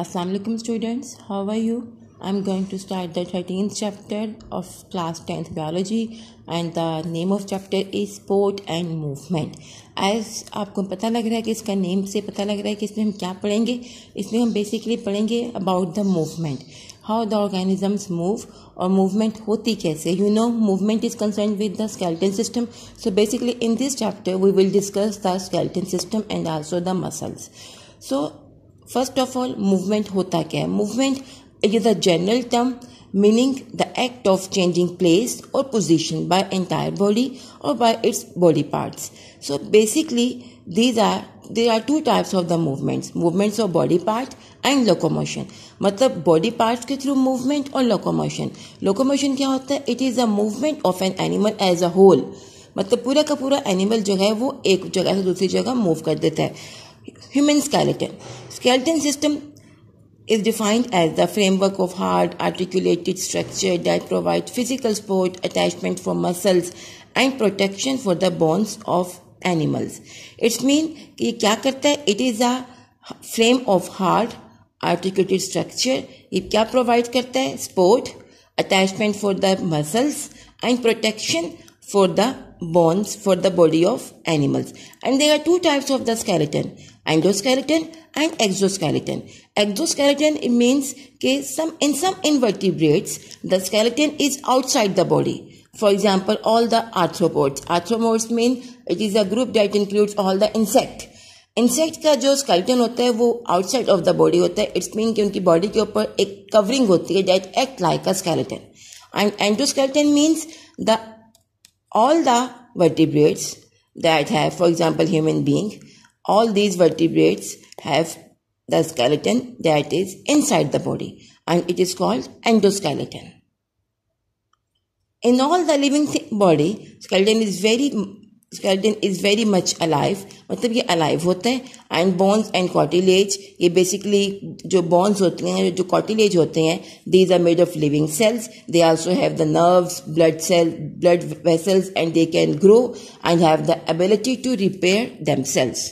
Aslam students how are you I am going to start thirteen chapter of class tenth biology and the name of chapter is sport and movement as आपको पता लग रहा है कि इसका name से पता लग रहा है कि इसमें हम क्या पढ़ेंगे इसमें हम बेसिकली पढ़ेंगे about the movement how the organisms move और मूवमेंट होती कैसे you know movement is concern with the skeleton system so basically in this chapter we will discuss the skeleton system and also the muscles so first of all movement होता क्या है movement is the general term meaning the act of changing place और position by entire body और by its body parts so basically these are there are two types of the movements movements of body part and locomotion मतलब body parts के through movement और locomotion locomotion क्या होता है it is a movement of an animal as a whole मतलब पूरा का पूरा एनिमल जो है वो एक जगह से दूसरी जगह मूव कर देता है human skeleton Skeleton system is defined as the framework of hard articulated structure that provides physical support, attachment for muscles and protection for the bones of animals. It means कि क्या करता है hard articulated structure. It of hard articulated structure ये क्या provide करता है for the bones for the body of animals. And there are two types of the skeleton, endoskeleton and exoskeleton. Exoskeleton means that some, in some invertebrates, the skeleton is outside the body. For example, all the arthropods. Arthropods mean it is a group that includes all the insect. Insect का जो skeleton होता है वो outside of the body होता है it's mean कि उनकी body के ऊपर एक कवरिंग होती है that act like a skeleton and endoskeleton means the all the vertebrates that have, for example, human being, all these vertebrates have the skeleton that is inside the body and it is called endoskeleton. In all the living body, skeleton is very skeleton is very much alive मतलब ये alive होते हैं and bones and कॉटिलेज ये basically जो bones होती हैं जो cartilage होते हैं these are made of living cells they also have the nerves blood cell blood vessels and they can grow and have the ability to repair them sales